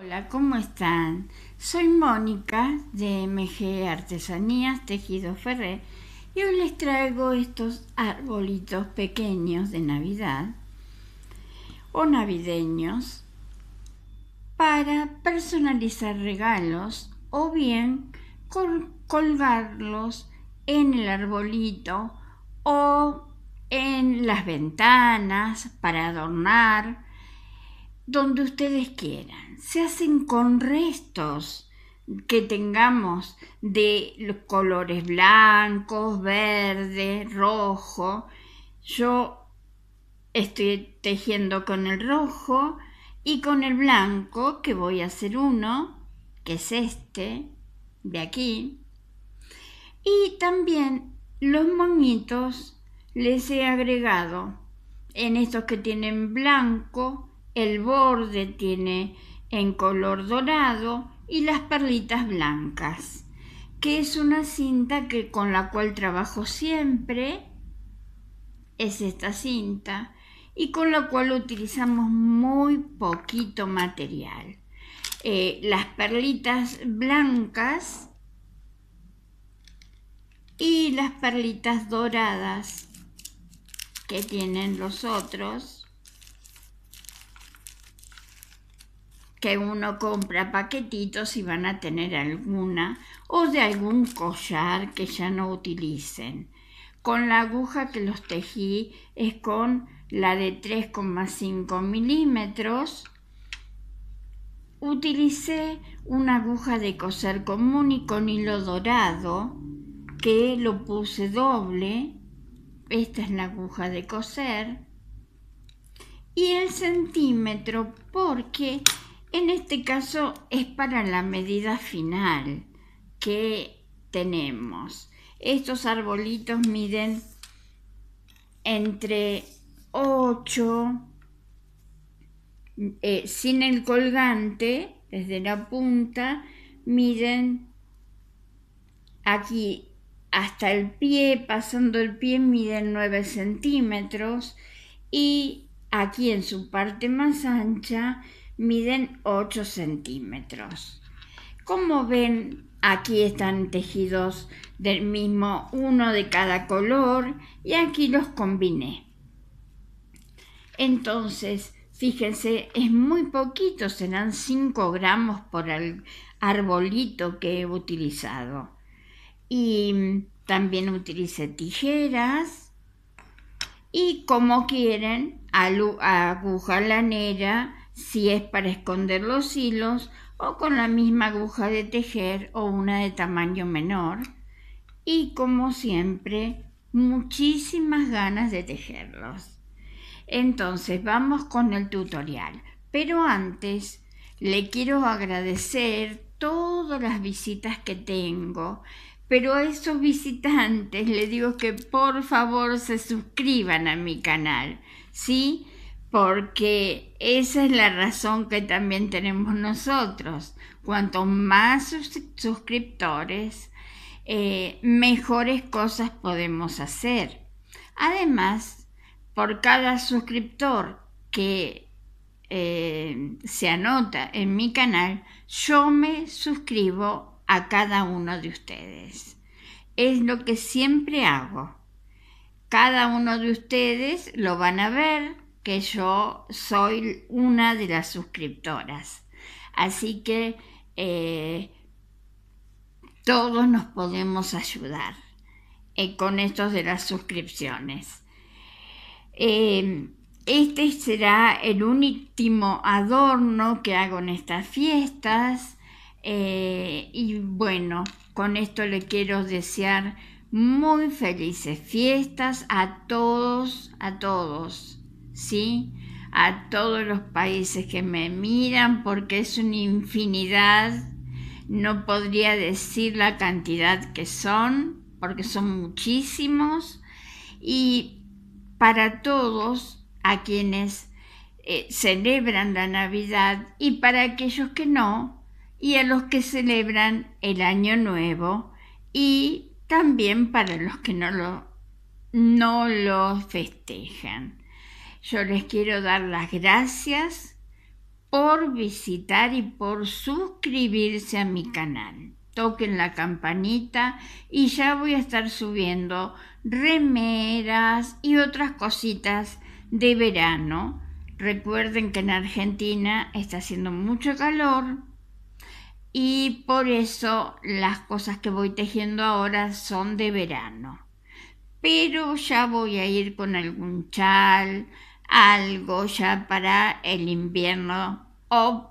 Hola, ¿cómo están? Soy Mónica de MG Artesanías Tejido Ferré y hoy les traigo estos arbolitos pequeños de Navidad o navideños para personalizar regalos o bien colgarlos en el arbolito o en las ventanas para adornar donde ustedes quieran. Se hacen con restos que tengamos de los colores blancos, verde, rojo. Yo estoy tejiendo con el rojo y con el blanco, que voy a hacer uno, que es este, de aquí. Y también los moñitos les he agregado en estos que tienen blanco, el borde tiene en color dorado y las perlitas blancas, que es una cinta que con la cual trabajo siempre, es esta cinta, y con la cual utilizamos muy poquito material. Eh, las perlitas blancas y las perlitas doradas que tienen los otros que uno compra paquetitos y van a tener alguna o de algún collar que ya no utilicen. Con la aguja que los tejí es con la de 3,5 milímetros. Utilicé una aguja de coser común y con hilo dorado que lo puse doble. Esta es la aguja de coser. Y el centímetro porque en este caso es para la medida final que tenemos. Estos arbolitos miden entre 8, eh, sin el colgante, desde la punta, miden aquí hasta el pie, pasando el pie miden 9 centímetros y aquí en su parte más ancha miden 8 centímetros. Como ven, aquí están tejidos del mismo uno de cada color y aquí los combiné. Entonces, fíjense, es muy poquito, serán 5 gramos por el arbolito que he utilizado. Y también utilicé tijeras y como quieren, aguja lanera si es para esconder los hilos o con la misma aguja de tejer o una de tamaño menor y como siempre muchísimas ganas de tejerlos. Entonces vamos con el tutorial, pero antes le quiero agradecer todas las visitas que tengo, pero a esos visitantes les digo que por favor se suscriban a mi canal, ¿sí? porque esa es la razón que también tenemos nosotros. Cuanto más suscriptores, eh, mejores cosas podemos hacer. Además, por cada suscriptor que eh, se anota en mi canal, yo me suscribo a cada uno de ustedes. Es lo que siempre hago. Cada uno de ustedes lo van a ver, que yo soy una de las suscriptoras. Así que eh, todos nos podemos ayudar eh, con estos de las suscripciones. Em, este será el último adorno que hago en estas fiestas. Eh, y bueno, con esto le quiero desear muy felices fiestas a todos, a todos. ¿sí? A todos los países que me miran porque es una infinidad, no podría decir la cantidad que son porque son muchísimos y para todos a quienes eh, celebran la Navidad y para aquellos que no y a los que celebran el Año Nuevo y también para los que no lo, no lo festejan. Yo les quiero dar las gracias por visitar y por suscribirse a mi canal. Toquen la campanita y ya voy a estar subiendo remeras y otras cositas de verano. Recuerden que en Argentina está haciendo mucho calor y por eso las cosas que voy tejiendo ahora son de verano. Pero ya voy a ir con algún chal, algo ya para el invierno o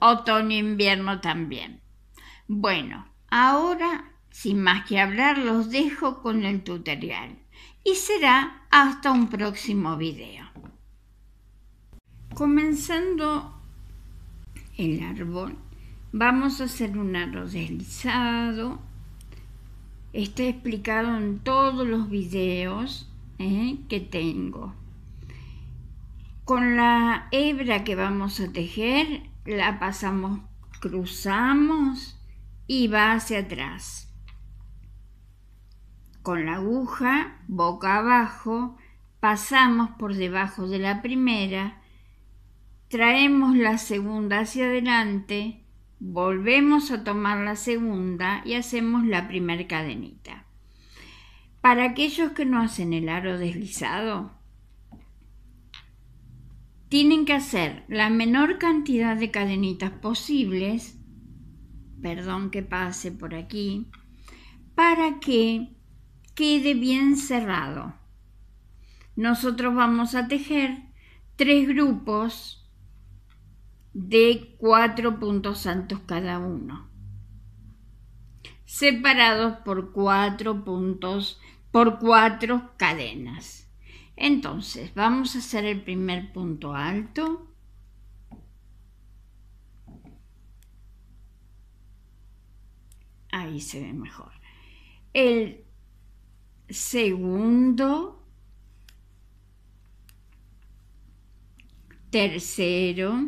otoño-invierno también. Bueno, ahora, sin más que hablar, los dejo con el tutorial y será hasta un próximo video. Comenzando el árbol, vamos a hacer un arroz deslizado. Está explicado en todos los videos eh, que tengo. Con la hebra que vamos a tejer, la pasamos, cruzamos y va hacia atrás. Con la aguja, boca abajo, pasamos por debajo de la primera, traemos la segunda hacia adelante, volvemos a tomar la segunda y hacemos la primer cadenita. Para aquellos que no hacen el aro deslizado, tienen que hacer la menor cantidad de cadenitas posibles, perdón que pase por aquí, para que quede bien cerrado. Nosotros vamos a tejer tres grupos de cuatro puntos santos cada uno, separados por cuatro puntos, por cuatro cadenas. Entonces, vamos a hacer el primer punto alto. Ahí se ve mejor. El segundo, tercero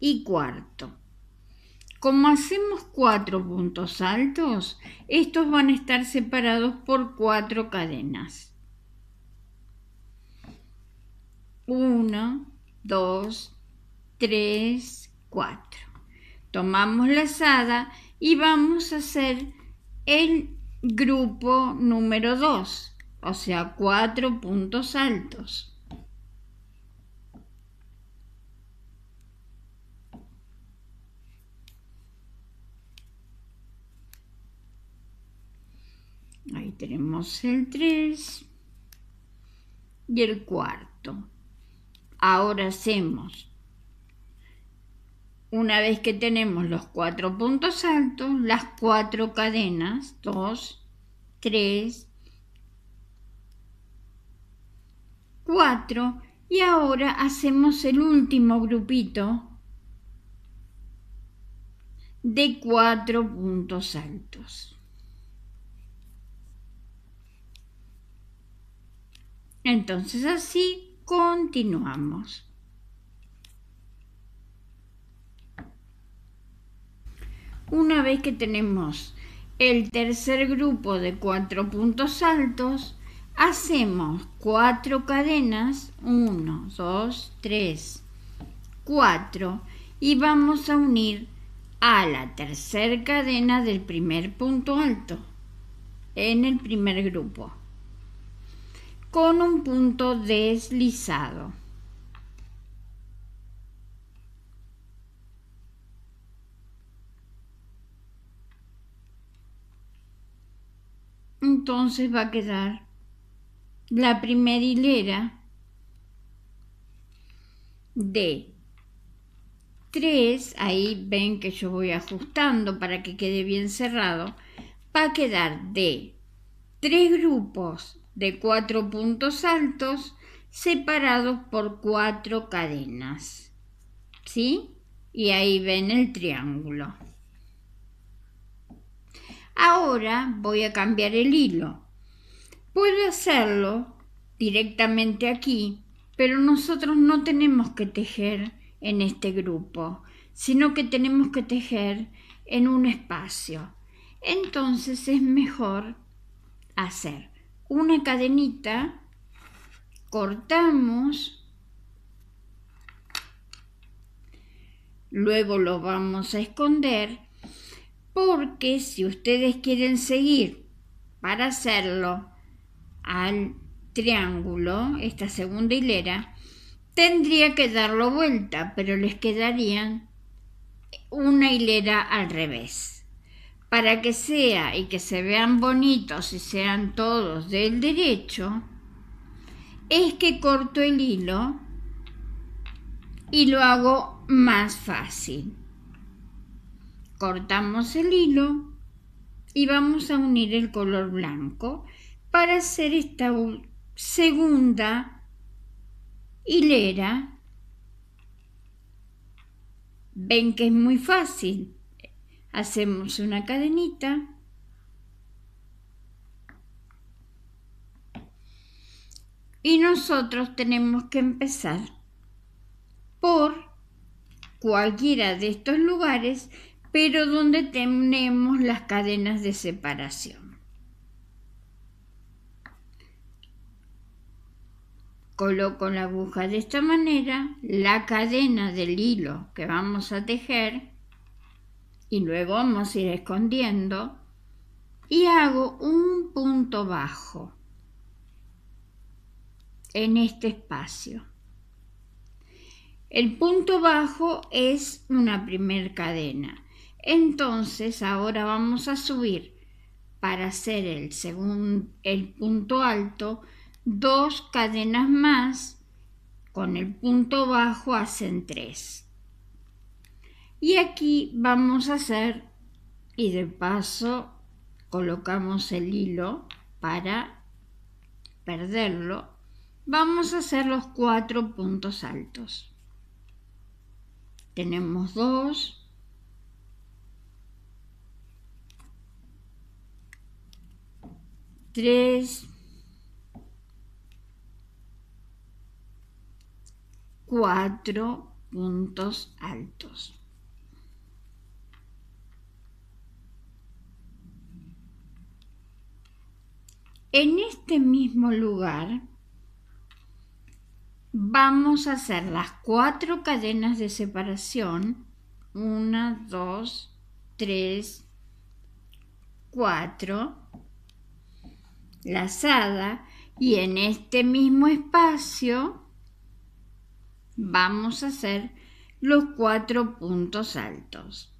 y cuarto. Como hacemos cuatro puntos altos, estos van a estar separados por cuatro cadenas. 1, 2, 3, 4. Tomamos la lazada y vamos a hacer el grupo número 2, o sea, cuatro puntos altos. Ahí tenemos el 3 y el cuarto. Ahora hacemos, una vez que tenemos los cuatro puntos altos, las cuatro cadenas, 2, 3, 4, y ahora hacemos el último grupito de cuatro puntos altos. Entonces así continuamos. Una vez que tenemos el tercer grupo de cuatro puntos altos, hacemos cuatro cadenas, 1, 2, 3, 4, y vamos a unir a la tercera cadena del primer punto alto en el primer grupo con un punto deslizado. Entonces va a quedar la primera hilera de 3, ahí ven que yo voy ajustando para que quede bien cerrado, va a quedar de tres grupos de cuatro puntos altos separados por cuatro cadenas. ¿Sí? Y ahí ven el triángulo. Ahora voy a cambiar el hilo. Puedo hacerlo directamente aquí, pero nosotros no tenemos que tejer en este grupo, sino que tenemos que tejer en un espacio. Entonces es mejor hacer una cadenita, cortamos, luego lo vamos a esconder porque si ustedes quieren seguir para hacerlo al triángulo, esta segunda hilera, tendría que darlo vuelta, pero les quedarían una hilera al revés para que sea y que se vean bonitos y sean todos del derecho, es que corto el hilo y lo hago más fácil. Cortamos el hilo y vamos a unir el color blanco para hacer esta segunda hilera. Ven que es muy fácil hacemos una cadenita y nosotros tenemos que empezar por cualquiera de estos lugares pero donde tenemos las cadenas de separación. Coloco la aguja de esta manera, la cadena del hilo que vamos a tejer y luego vamos a ir escondiendo y hago un punto bajo en este espacio. El punto bajo es una primer cadena. Entonces ahora vamos a subir para hacer el segundo el punto alto dos cadenas más con el punto bajo hacen tres. Y aquí vamos a hacer, y de paso colocamos el hilo para perderlo, vamos a hacer los cuatro puntos altos. Tenemos dos, tres, cuatro puntos altos. En este mismo lugar vamos a hacer las cuatro cadenas de separación. Una, dos, tres, cuatro. Lazada. Y en este mismo espacio vamos a hacer los cuatro puntos altos.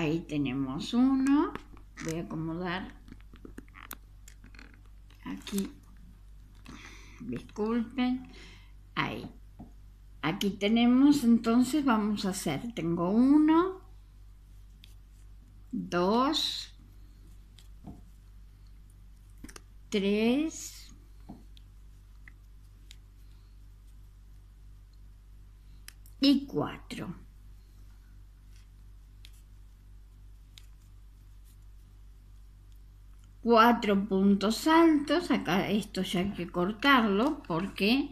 Ahí tenemos uno. Voy a acomodar aquí. Disculpen. Ahí. Aquí tenemos, entonces vamos a hacer, tengo uno, dos, tres, y cuatro. cuatro puntos altos, acá esto ya hay que cortarlo porque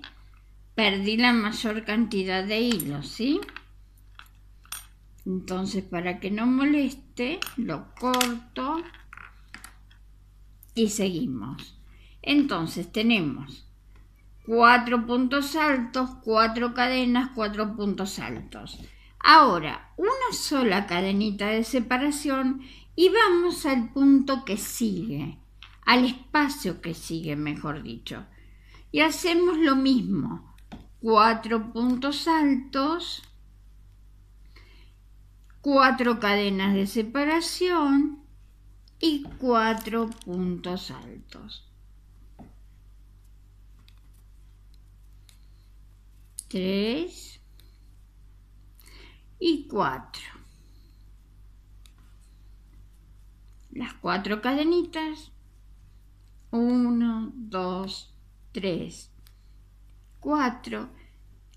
perdí la mayor cantidad de hilos, ¿sí? Entonces para que no moleste lo corto y seguimos. Entonces tenemos cuatro puntos altos, cuatro cadenas, cuatro puntos altos. Ahora, una sola cadenita de separación y vamos al punto que sigue, al espacio que sigue, mejor dicho. Y hacemos lo mismo, cuatro puntos altos, cuatro cadenas de separación y cuatro puntos altos. Tres, y 4. Las cuatro cadenitas. 1, 2, 3, 4.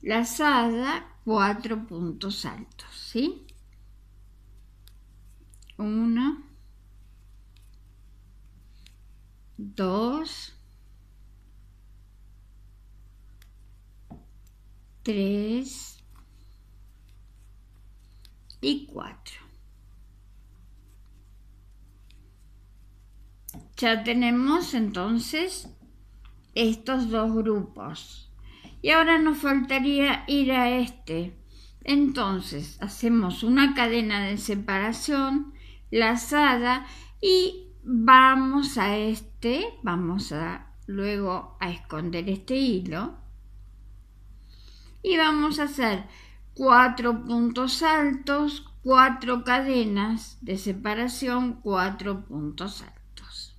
Lazada, 4 puntos altos, ¿sí? 1, 2, 3, y 4. Ya tenemos entonces estos dos grupos. Y ahora nos faltaría ir a este. Entonces hacemos una cadena de separación lazada y vamos a este, vamos a luego a esconder este hilo y vamos a hacer cuatro puntos altos, cuatro cadenas de separación, cuatro puntos altos.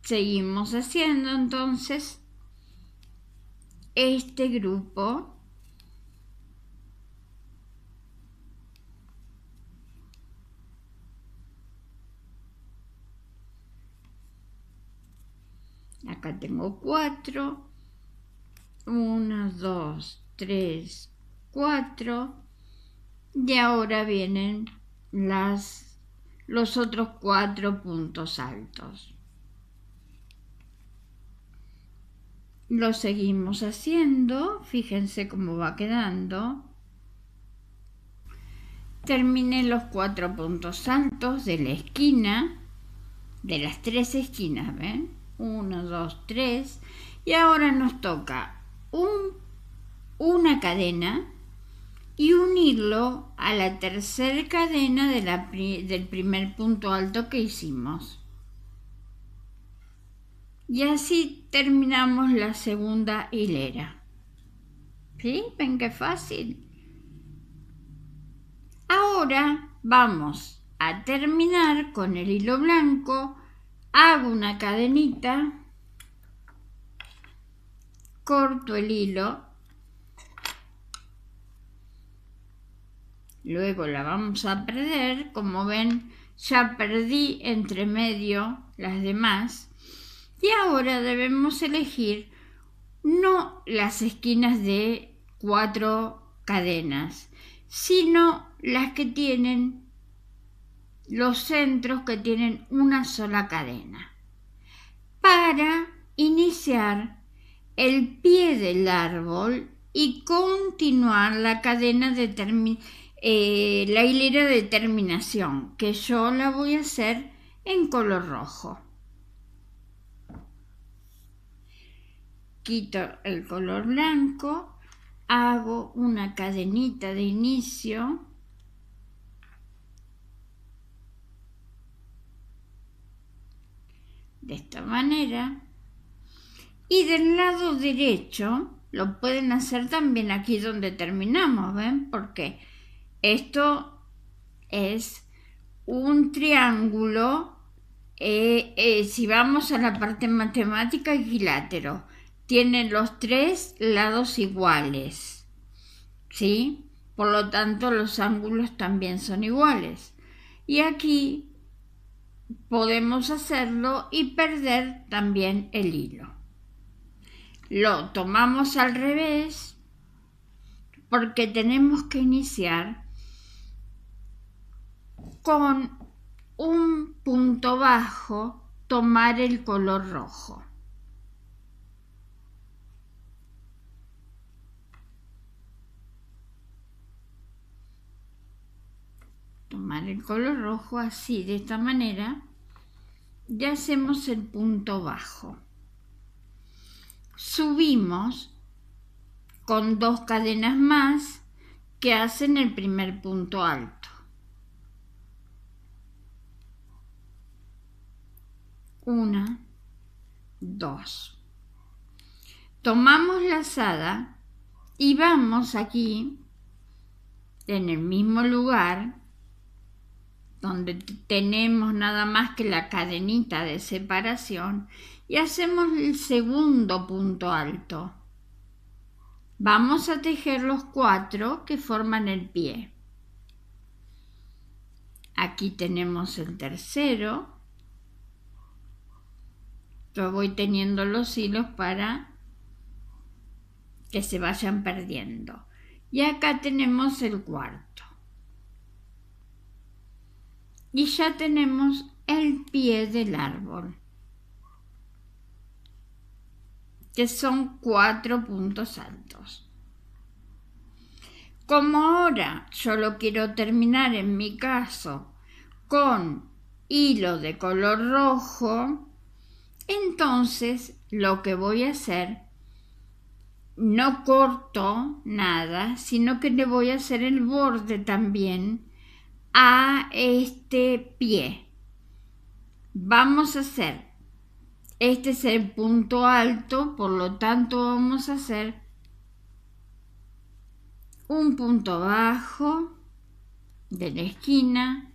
Seguimos haciendo entonces este grupo Acá tengo 4. 1, 2, 3, 4. Y ahora vienen las, los otros cuatro puntos altos. Lo seguimos haciendo. Fíjense cómo va quedando. Terminé los cuatro puntos altos de la esquina, de las tres esquinas, ¿ven? 1, 2, 3. Y ahora nos toca una cadena y unirlo a la tercera cadena del primer punto alto que hicimos. Y así terminamos la segunda hilera. ¿Sí? ¿Ven qué fácil? Ahora vamos a terminar con el hilo blanco hago una cadenita, corto el hilo, luego la vamos a perder, como ven ya perdí entre medio las demás y ahora debemos elegir no las esquinas de cuatro cadenas, sino las que tienen los centros que tienen una sola cadena para iniciar el pie del árbol y continuar la cadena de eh, la hilera de terminación que yo la voy a hacer en color rojo quito el color blanco hago una cadenita de inicio de esta manera. Y del lado derecho lo pueden hacer también aquí donde terminamos, ¿ven? Porque esto es un triángulo, eh, eh, si vamos a la parte matemática, equilátero. tienen los tres lados iguales, ¿sí? Por lo tanto, los ángulos también son iguales. Y aquí podemos hacerlo y perder también el hilo. Lo tomamos al revés porque tenemos que iniciar con un punto bajo tomar el color rojo. tomar el color rojo así, de esta manera, ya hacemos el punto bajo. Subimos con dos cadenas más que hacen el primer punto alto. Una, dos. Tomamos lazada y vamos aquí, en el mismo lugar, donde tenemos nada más que la cadenita de separación y hacemos el segundo punto alto. Vamos a tejer los cuatro que forman el pie. Aquí tenemos el tercero. Yo voy teniendo los hilos para que se vayan perdiendo. Y acá tenemos el cuarto y ya tenemos el pie del árbol, que son cuatro puntos altos. Como ahora yo lo quiero terminar en mi caso con hilo de color rojo, entonces lo que voy a hacer no corto nada, sino que le voy a hacer el borde también a este pie. Vamos a hacer, este es el punto alto, por lo tanto vamos a hacer un punto bajo de la esquina,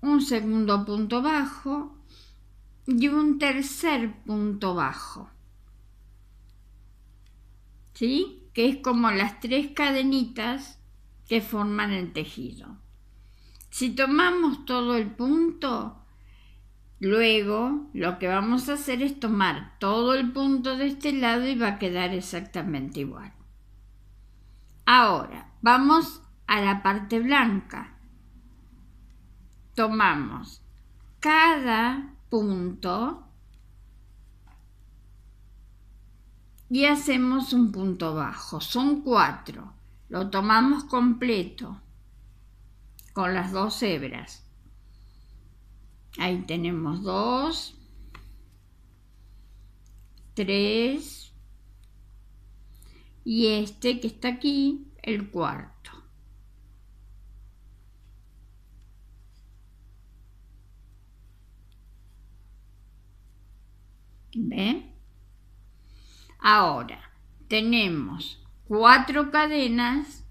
un segundo punto bajo y un tercer punto bajo. ¿Sí? Que es como las tres cadenitas que forman el tejido. Si tomamos todo el punto, luego lo que vamos a hacer es tomar todo el punto de este lado y va a quedar exactamente igual. Ahora, vamos a la parte blanca. Tomamos cada punto y hacemos un punto bajo. Son cuatro. Lo tomamos completo con las dos hebras. Ahí tenemos dos, tres y este que está aquí, el cuarto. ¿Ven? Ahora tenemos cuatro cadenas,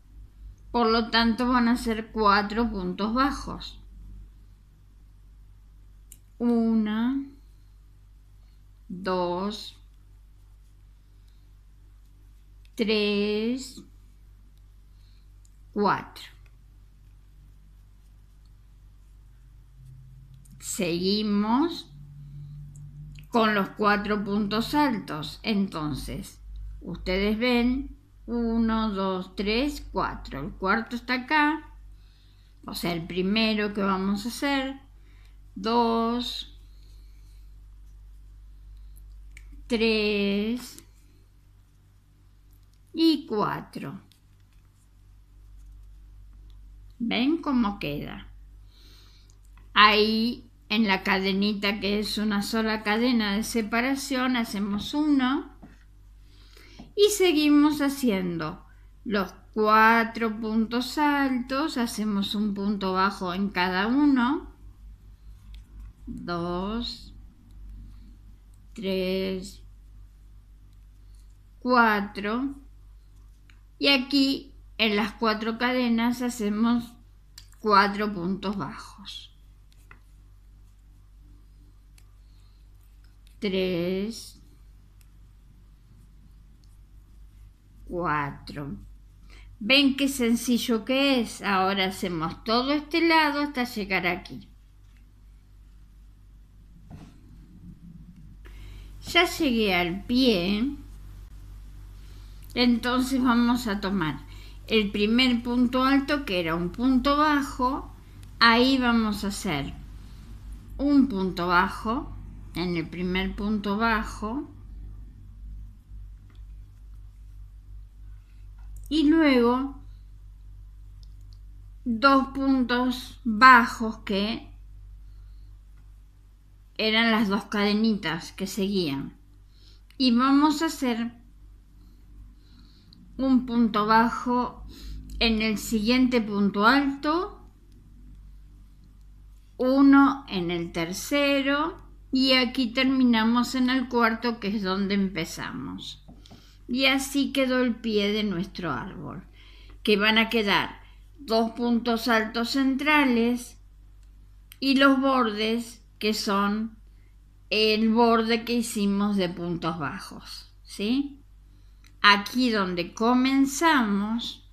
por lo tanto van a ser cuatro puntos bajos. Una, dos, tres, cuatro. Seguimos con los cuatro puntos altos. Entonces, ustedes ven 1, 2, 3, 4. El cuarto está acá. O sea, el primero que vamos a hacer. 2, 3 y 4. ¿Ven cómo queda? Ahí en la cadenita que es una sola cadena de separación hacemos 1 y seguimos haciendo los cuatro puntos altos, hacemos un punto bajo en cada uno, dos, tres, cuatro, y aquí en las cuatro cadenas hacemos cuatro puntos bajos. Tres, 4. ¿Ven qué sencillo que es? Ahora hacemos todo este lado hasta llegar aquí. Ya llegué al pie. Entonces vamos a tomar el primer punto alto que era un punto bajo. Ahí vamos a hacer un punto bajo en el primer punto bajo y luego dos puntos bajos que eran las dos cadenitas que seguían. Y vamos a hacer un punto bajo en el siguiente punto alto, uno en el tercero y aquí terminamos en el cuarto que es donde empezamos. Y así quedó el pie de nuestro árbol, que van a quedar dos puntos altos centrales y los bordes que son el borde que hicimos de puntos bajos, ¿sí? Aquí donde comenzamos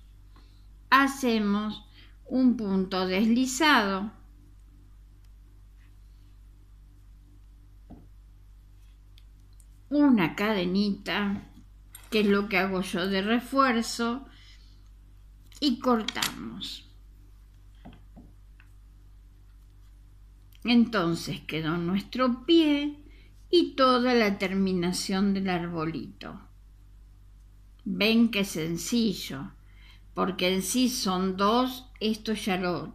hacemos un punto deslizado una cadenita que es lo que hago yo de refuerzo, y cortamos. Entonces quedó nuestro pie y toda la terminación del arbolito. Ven qué sencillo, porque en sí son dos, esto ya lo,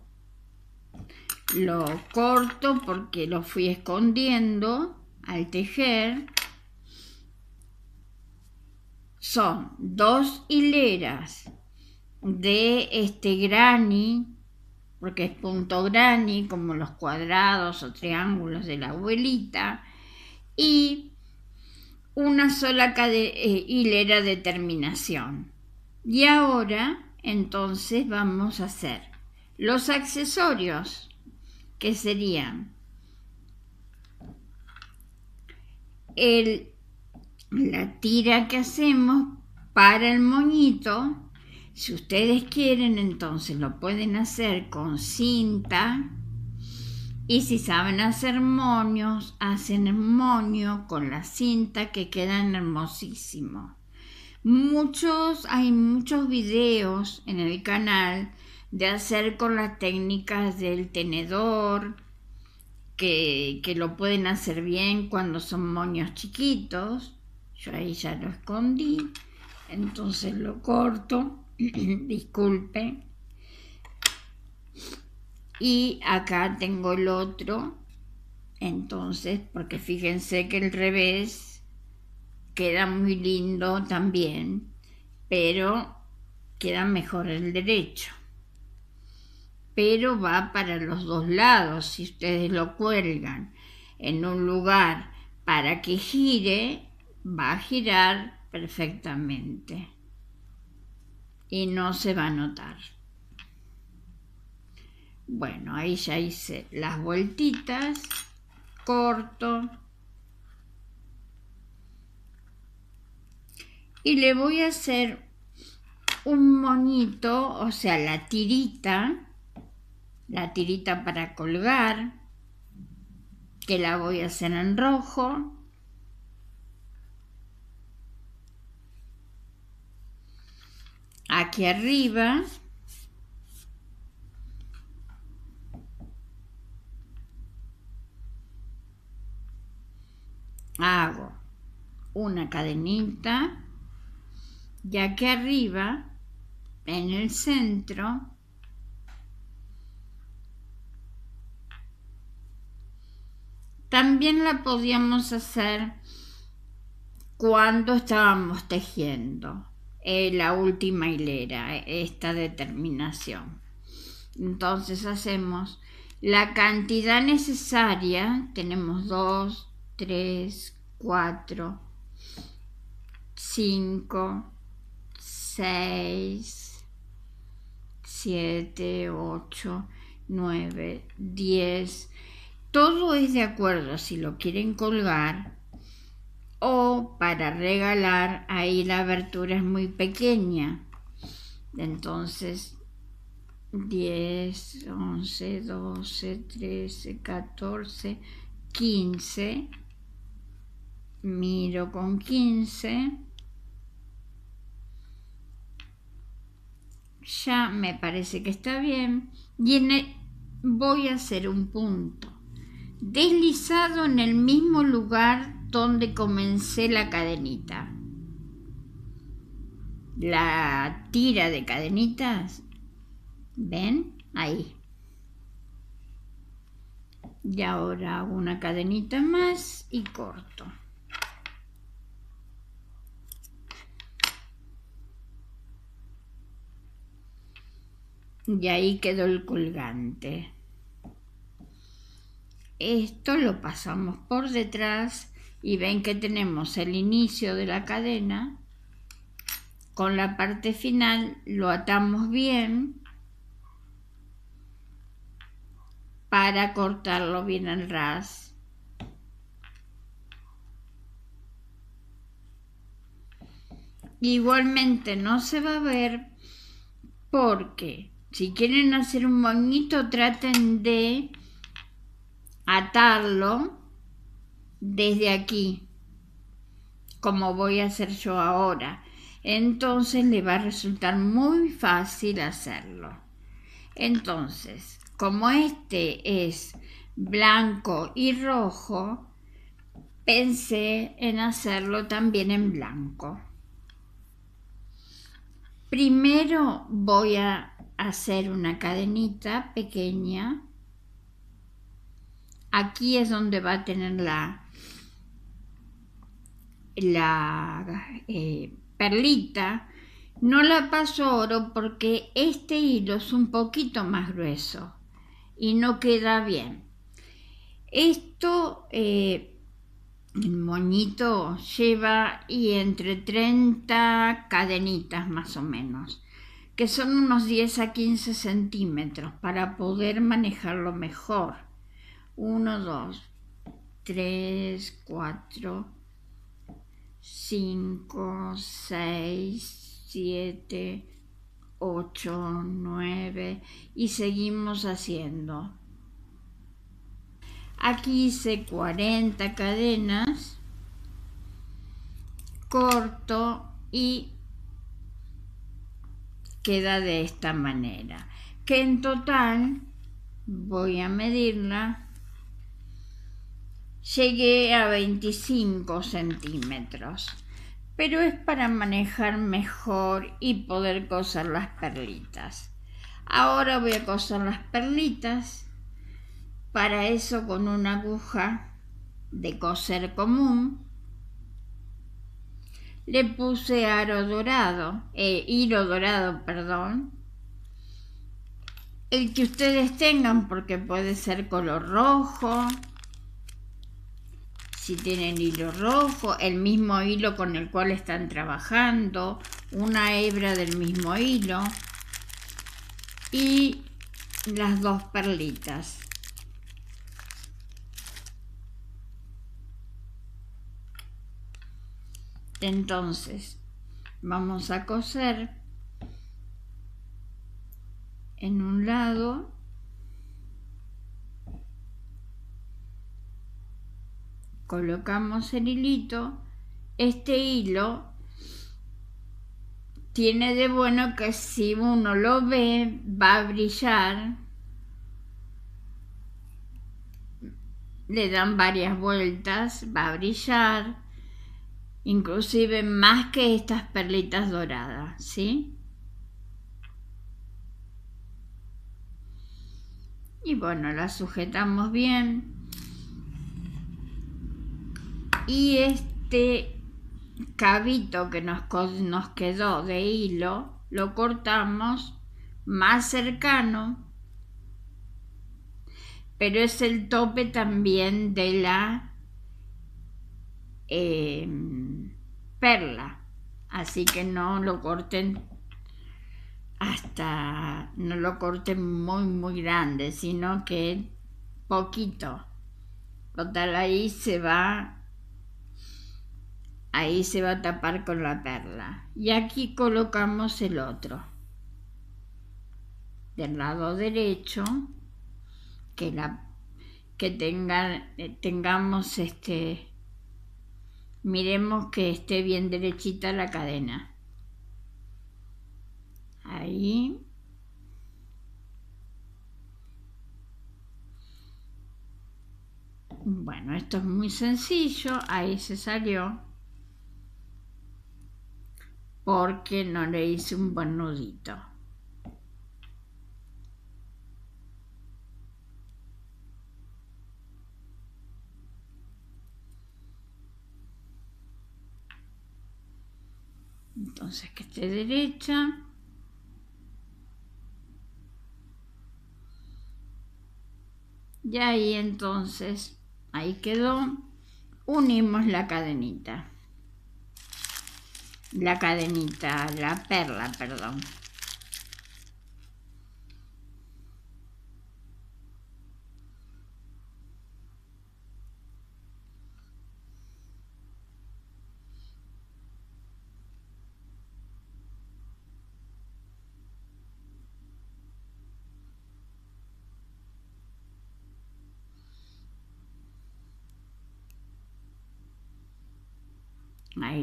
lo corto porque lo fui escondiendo al tejer son dos hileras de este granny, porque es punto granny, como los cuadrados o triángulos de la abuelita, y una sola eh, hilera de terminación. Y ahora, entonces, vamos a hacer los accesorios, que serían el la tira que hacemos para el moñito. Si ustedes quieren, entonces lo pueden hacer con cinta. Y si saben hacer moños, hacen el moño con la cinta que quedan hermosísimos. Muchos, hay muchos videos en el canal de hacer con las técnicas del tenedor, que, que lo pueden hacer bien cuando son moños chiquitos yo ahí ya lo escondí, entonces lo corto, disculpe. Y acá tengo el otro, entonces, porque fíjense que el revés queda muy lindo también, pero queda mejor el derecho. Pero va para los dos lados, si ustedes lo cuelgan en un lugar para que gire, va a girar perfectamente y no se va a notar. Bueno, ahí ya hice las vueltitas, corto y le voy a hacer un monito o sea, la tirita, la tirita para colgar, que la voy a hacer en rojo aquí arriba hago una cadenita y aquí arriba en el centro también la podíamos hacer cuando estábamos tejiendo eh, la última hilera, esta determinación. Entonces hacemos la cantidad necesaria, tenemos 2, 3, 4, 5, 6, 7, 8, 9, 10. Todo es de acuerdo si lo quieren colgar o para regalar, ahí la abertura es muy pequeña. Entonces, 10, 11, 12, 13, 14, 15. Miro con 15. Ya me parece que está bien. Y voy a hacer un punto. Deslizado en el mismo lugar donde comencé la cadenita. La tira de cadenitas, ¿ven? Ahí. Y ahora una cadenita más y corto. Y ahí quedó el colgante. Esto lo pasamos por detrás y ven que tenemos el inicio de la cadena con la parte final lo atamos bien para cortarlo bien al ras igualmente no se va a ver porque si quieren hacer un moñito traten de atarlo desde aquí, como voy a hacer yo ahora. Entonces le va a resultar muy fácil hacerlo. Entonces, como este es blanco y rojo, pensé en hacerlo también en blanco. Primero voy a hacer una cadenita pequeña. Aquí es donde va a tener la la eh, perlita, no la paso oro porque este hilo es un poquito más grueso y no queda bien. Esto, eh, el moñito lleva y entre 30 cadenitas más o menos, que son unos 10 a 15 centímetros para poder manejarlo mejor. 1, 2, 3, 4, 5, 6, 7, 8, 9 y seguimos haciendo. Aquí hice 40 cadenas, corto y queda de esta manera. Que en total voy a medirla llegué a 25 centímetros, pero es para manejar mejor y poder coser las perlitas. Ahora voy a coser las perlitas, para eso con una aguja de coser común le puse aro dorado, eh, hilo dorado, perdón, el que ustedes tengan porque puede ser color rojo, si tienen hilo rojo, el mismo hilo con el cual están trabajando, una hebra del mismo hilo y las dos perlitas. Entonces, vamos a coser en un lado colocamos el hilito, este hilo tiene de bueno que si uno lo ve va a brillar. Le dan varias vueltas, va a brillar, inclusive más que estas perlitas doradas, ¿sí? Y bueno, la sujetamos bien y este cabito que nos, nos quedó de hilo lo cortamos más cercano pero es el tope también de la em, perla así que no lo corten hasta no lo corten muy muy grande sino que poquito total ahí se va Ahí se va a tapar con la perla. Y aquí colocamos el otro. Del lado derecho, que, la, que eh, tengamos este... Miremos que esté bien derechita la cadena. Ahí. Bueno, esto es muy sencillo. Ahí se salió porque no le hice un buen nudito. Entonces que esté derecha. Y ahí entonces, ahí quedó, unimos la cadenita la cadenita, la perla, perdón.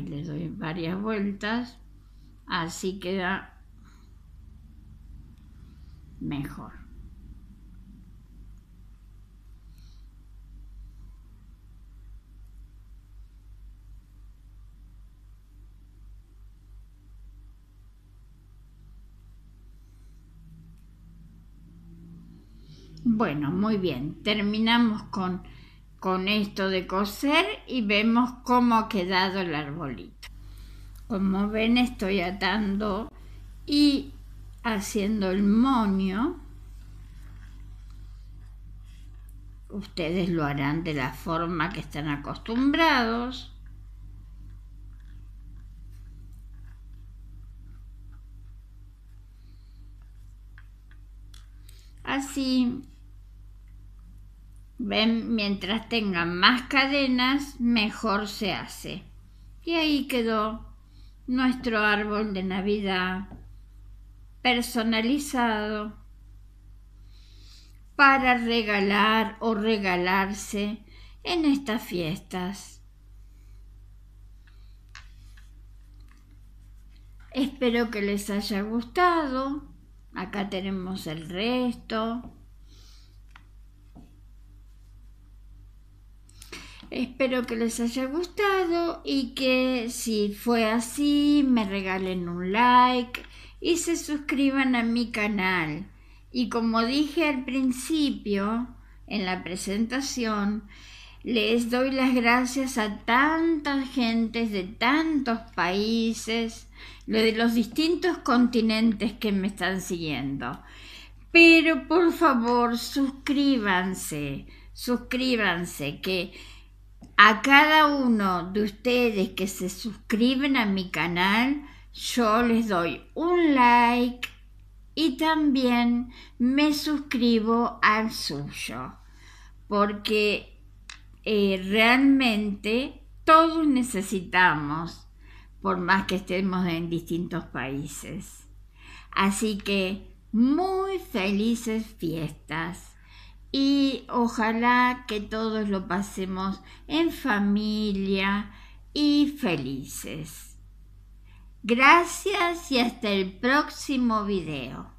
le doy varias vueltas, así queda mejor. Bueno, muy bien, terminamos con con esto de coser y vemos cómo ha quedado el arbolito. Como ven estoy atando y haciendo el moño. Ustedes lo harán de la forma que están acostumbrados. Así Ven, mientras tengan más cadenas, mejor se hace. Y ahí quedó nuestro árbol de Navidad personalizado para regalar o regalarse en estas fiestas. Espero que les haya gustado. Acá tenemos el resto. Espero que les haya gustado y que si fue así me regalen un like y se suscriban a mi canal. Y como dije al principio, en la presentación, les doy las gracias a tantas gentes de tantos países, de los distintos continentes que me están siguiendo. Pero por favor, suscríbanse, suscríbanse, que a cada uno de ustedes que se suscriben a mi canal, yo les doy un like y también me suscribo al suyo, porque eh, realmente todos necesitamos, por más que estemos en distintos países. Así que muy felices fiestas y ojalá que todos lo pasemos en familia y felices. Gracias y hasta el próximo video.